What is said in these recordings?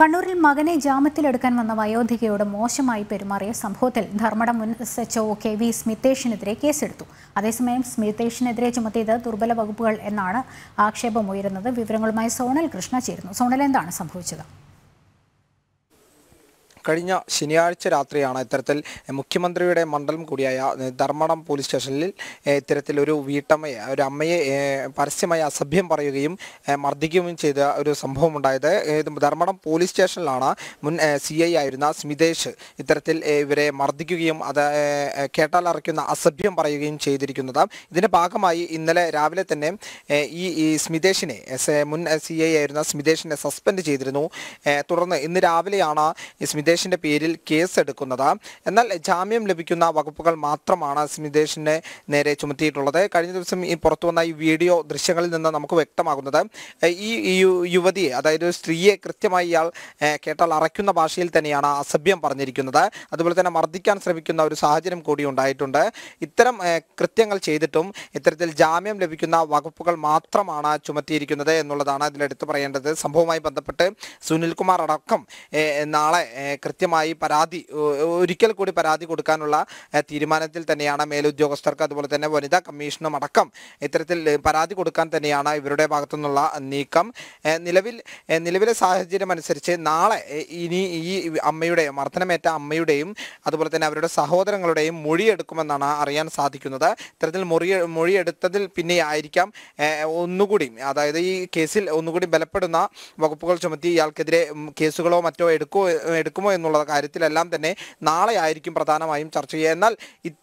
കണ്ണൂരിൽ മകനെ ജാമ്യത്തിലെടുക്കാൻ വന്ന വയോധികയോട് മോശമായി പെരുമാറിയ സംഭവത്തിൽ ധർമ്മടം മുൻ S H O K V സ്മിതേഷിനെതിരെ കേസെടുത്തു അതേസമയം സ്മിതേഷിനെതിരെ ചുമത്തിയത് ദുർബല വകുപ്പുകൾ എന്നാണ് ആക്ഷേപമുയരുന്നത് വിവരങ്ങളുമായി സോണൽ കൃഷ്ണ ചേരുന്നു സോണൽ എന്താണ് സംഭവിച്ചത് കഴിഞ്ഞ ശനിയാഴ്ച രാത്രിയാണ് ഇത്തരത്തിൽ മുഖ്യമന്ത്രിയുടെ മണ്ഡലം കൂടിയായ ധർമ്മടം പോലീസ് സ്റ്റേഷനിൽ ഇത്തരത്തിൽ ഒരു വീട്ടമ്മയെ ഒരു അമ്മയെ പരസ്യമായി അസഭ്യം പറയുകയും മർദ്ദിക്കുകയും ചെയ്ത ഒരു സംഭവം ഉണ്ടായത് ധർമ്മടം പോലീസ് സ്റ്റേഷനിലാണ് മുൻ സി ഐ ആയിരുന്ന സ്മിതേഷ് ഇത്തരത്തിൽ ഇവരെ മർദ്ദിക്കുകയും അത് കേട്ടാലറിക്കുന്ന അസഭ്യം പറയുകയും ചെയ്തിരിക്കുന്നത് ഇതിൻ്റെ ഭാഗമായി ഇന്നലെ രാവിലെ തന്നെ ഈ സ്മിതേഷിനെ മുൻ സി ഐ ആയിരുന്ന സ്മിതേഷിനെ സസ്പെൻഡ് ചെയ്തിരുന്നു തുടർന്ന് ഇന്ന് രാവിലെയാണ് സ്മിതേഷ് സ്മിതേഷിന്റെ പേരിൽ കേസ് എടുക്കുന്നത് എന്നാൽ ജാമ്യം ലഭിക്കുന്ന വകുപ്പുകൾ മാത്രമാണ് സ്മിതേഷിനെ നേരെ ചുമത്തിയിട്ടുള്ളത് കഴിഞ്ഞ ദിവസം ഈ പുറത്തു വന്ന ഈ വീഡിയോ ദൃശ്യങ്ങളിൽ നിന്ന് നമുക്ക് വ്യക്തമാകുന്നത് ഈ യുവതിയെ അതായത് സ്ത്രീയെ കൃത്യമായി ഇയാൾ കേട്ടാൽ അറയ്ക്കുന്ന ഭാഷയിൽ തന്നെയാണ് അസഭ്യം പറഞ്ഞിരിക്കുന്നത് അതുപോലെ തന്നെ മർദ്ദിക്കാൻ ശ്രമിക്കുന്ന ഒരു സാഹചര്യം കൂടി ഉണ്ടായിട്ടുണ്ട് ഇത്തരം കൃത്യങ്ങൾ ചെയ്തിട്ടും ഇത്തരത്തിൽ ജാമ്യം ലഭിക്കുന്ന വകുപ്പുകൾ മാത്രമാണ് ചുമത്തിയിരിക്കുന്നത് എന്നുള്ളതാണ് ഇതിലെടുത്ത് പറയേണ്ടത് സംഭവവുമായി ബന്ധപ്പെട്ട് സുനിൽകുമാർ അടക്കം നാളെ കൃത്യമായി പരാതി ഒരിക്കൽ കൂടി പരാതി കൊടുക്കാനുള്ള തീരുമാനത്തിൽ തന്നെയാണ് മേലുദ്യോഗസ്ഥർക്ക് അതുപോലെ തന്നെ വനിതാ കമ്മീഷനും അടക്കം ഇത്തരത്തിൽ പരാതി കൊടുക്കാൻ തന്നെയാണ് ഇവരുടെ നിന്നുള്ള നീക്കം നിലവിൽ നിലവിലെ സാഹചര്യം അനുസരിച്ച് നാളെ ഇനി ഈ അമ്മയുടെയും മർദ്ദനമേറ്റ അമ്മയുടെയും അതുപോലെ തന്നെ അവരുടെ സഹോദരങ്ങളുടെയും മൊഴിയെടുക്കുമെന്നാണ് അറിയാൻ സാധിക്കുന്നത് ഇത്തരത്തിൽ മൊഴി മൊഴിയെടുത്തതിൽ പിന്നെ ആയിരിക്കാം ഒന്നുകൂടി അതായത് ഈ കേസിൽ ഒന്നുകൂടി ബലപ്പെടുന്ന വകുപ്പുകൾ ചുമത്തി ഇയാൾക്കെതിരെ കേസുകളോ മറ്റോ എടുക്കുമോ എടുക്കുമോ നൽകുമോ എന്നുള്ള കാര്യത്തിലെല്ലാം തന്നെ നാളെ ആയിരിക്കും പ്രധാനമായും ചർച്ച ചെയ്യുക എന്നാൽ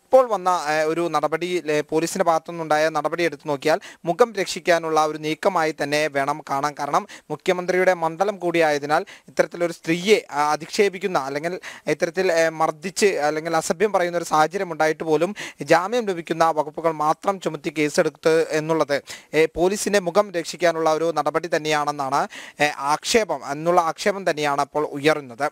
ഇപ്പോൾ വന്ന ഒരു നടപടി പോലീസിന്റെ നിന്നുണ്ടായ നടപടി എടുത്തു നോക്കിയാൽ മുഖം രക്ഷിക്കാനുള്ള ഒരു നീക്കമായി തന്നെ വേണം കാണാൻ കാരണം മുഖ്യമന്ത്രിയുടെ മണ്ഡലം കൂടിയായതിനാൽ ഇത്തരത്തിലൊരു സ്ത്രീയെ അധിക്ഷേപിക്കുന്ന അല്ലെങ്കിൽ ഇത്തരത്തിൽ മർദ്ദിച്ച് അല്ലെങ്കിൽ അസഭ്യം പറയുന്ന ഒരു സാഹചര്യം ഉണ്ടായിട്ട് പോലും ജാമ്യം ലഭിക്കുന്ന വകുപ്പുകൾ മാത്രം ചുമത്തി കേസെടുത്ത് എന്നുള്ളത് പോലീസിന്റെ മുഖം രക്ഷിക്കാനുള്ള ഒരു നടപടി തന്നെയാണെന്നാണ് ആക്ഷേപം എന്നുള്ള ആക്ഷേപം തന്നെയാണ് അപ്പോൾ ഉയരുന്നത്